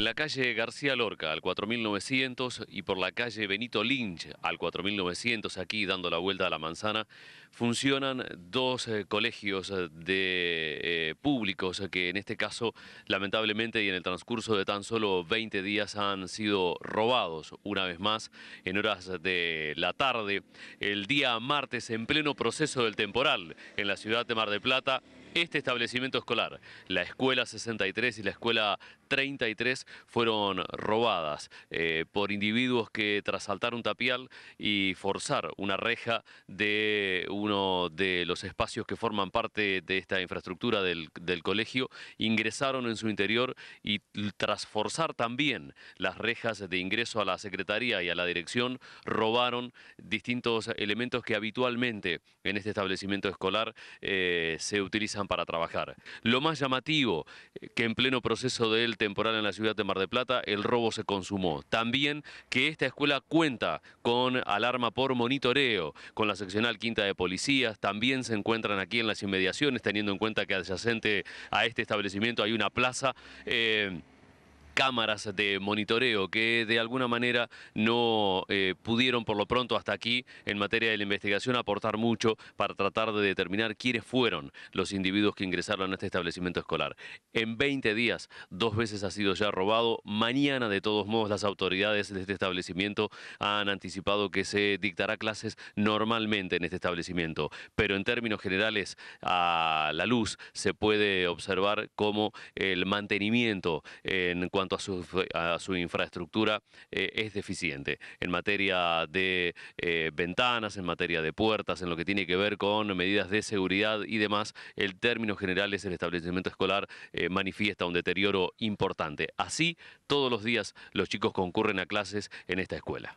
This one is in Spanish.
En la calle García Lorca al 4900 y por la calle Benito Lynch al 4900, aquí dando la vuelta a la manzana, funcionan dos eh, colegios de eh, públicos que en este caso, lamentablemente y en el transcurso de tan solo 20 días han sido robados una vez más en horas de la tarde. El día martes, en pleno proceso del temporal en la ciudad de Mar de Plata, este establecimiento escolar. La escuela 63 y la escuela 33 fueron robadas eh, por individuos que tras saltar un tapial y forzar una reja de uno de los espacios que forman parte de esta infraestructura del, colegio, ingresaron en su interior y tras forzar también las rejas de ingreso a la secretaría y a la dirección, robaron distintos elementos que habitualmente en este establecimiento escolar eh, se utilizan para trabajar. Lo más llamativo, eh, que en pleno proceso del temporal en la ciudad de Mar de Plata, el robo se consumó. También que esta escuela cuenta con alarma por monitoreo, con la seccional quinta de policías, también se encuentran aquí en las inmediaciones, teniendo en cuenta que adyacente a este establecimiento hay una plaza. Eh, cámaras de monitoreo que de alguna manera no eh, pudieron por lo pronto hasta aquí en materia de la investigación aportar mucho para tratar de determinar quiénes fueron los individuos que ingresaron a este establecimiento escolar. En 20 días, dos veces ha sido ya robado. Mañana, de todos modos, las autoridades de este establecimiento han anticipado que se dictará clases normalmente en este establecimiento. Pero en términos generales, a la luz se puede observar como el mantenimiento en cuanto cuanto a su, infraestructura eh, es deficiente en materia de eh, ventanas, en materia de puertas, en lo que tiene que ver con medidas de seguridad y demás. El término general es el establecimiento escolar eh, manifiesta un deterioro importante. Así, todos los días los chicos concurren a clases en esta escuela.